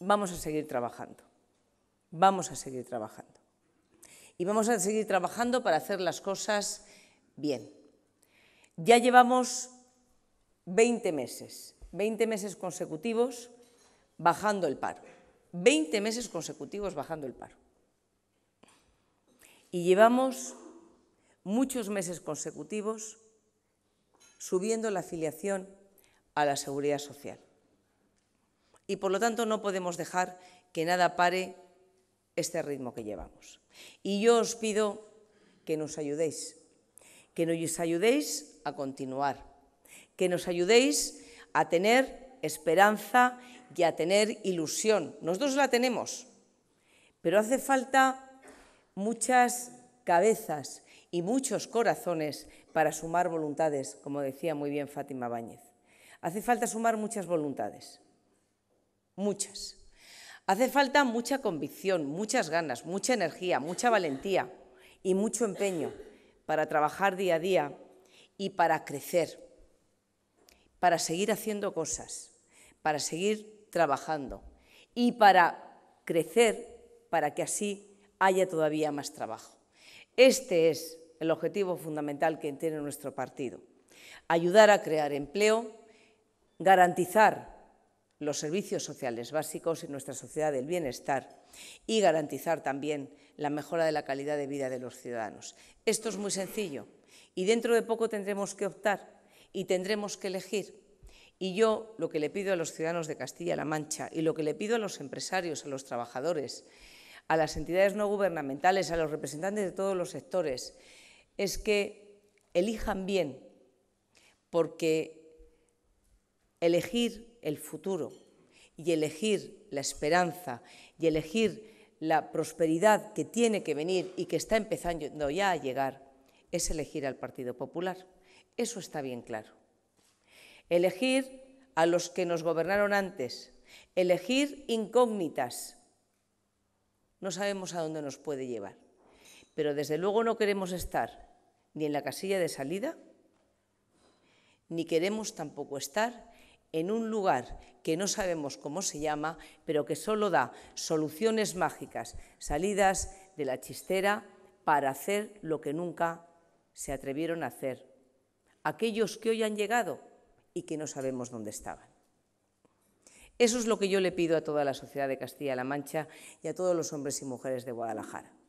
vamos a seguir trabajando. Vamos a seguir trabajando. Y vamos a seguir trabajando para hacer las cosas bien. Ya llevamos 20 meses, 20 meses consecutivos bajando el paro. 20 meses consecutivos bajando el paro. Y llevamos muchos meses consecutivos subiendo la afiliación a la seguridad social y por lo tanto no podemos dejar que nada pare este ritmo que llevamos. Y yo os pido que nos ayudéis, que nos ayudéis a continuar, que nos ayudéis a tener esperanza y a tener ilusión. Nosotros la tenemos, pero hace falta muchas cabezas y muchos corazones para sumar voluntades, como decía muy bien Fátima Báñez. Hace falta sumar muchas voluntades muchas. Hace falta mucha convicción, muchas ganas, mucha energía, mucha valentía y mucho empeño para trabajar día a día y para crecer, para seguir haciendo cosas, para seguir trabajando y para crecer para que así haya todavía más trabajo. Este es el objetivo fundamental que tiene nuestro partido. Ayudar a crear empleo, garantizar los servicios sociales básicos en nuestra sociedad del bienestar y garantizar también la mejora de la calidad de vida de los ciudadanos. Esto es muy sencillo y dentro de poco tendremos que optar y tendremos que elegir. Y yo lo que le pido a los ciudadanos de Castilla-La Mancha y lo que le pido a los empresarios, a los trabajadores, a las entidades no gubernamentales, a los representantes de todos los sectores, es que elijan bien, porque elegir el futuro y elegir la esperanza y elegir la prosperidad que tiene que venir y que está empezando ya a llegar, es elegir al Partido Popular. Eso está bien claro. Elegir a los que nos gobernaron antes, elegir incógnitas. No sabemos a dónde nos puede llevar, pero desde luego no queremos estar ni en la casilla de salida, ni queremos tampoco estar en un lugar que no sabemos cómo se llama, pero que solo da soluciones mágicas, salidas de la chistera para hacer lo que nunca se atrevieron a hacer. Aquellos que hoy han llegado y que no sabemos dónde estaban. Eso es lo que yo le pido a toda la sociedad de Castilla-La Mancha y a todos los hombres y mujeres de Guadalajara.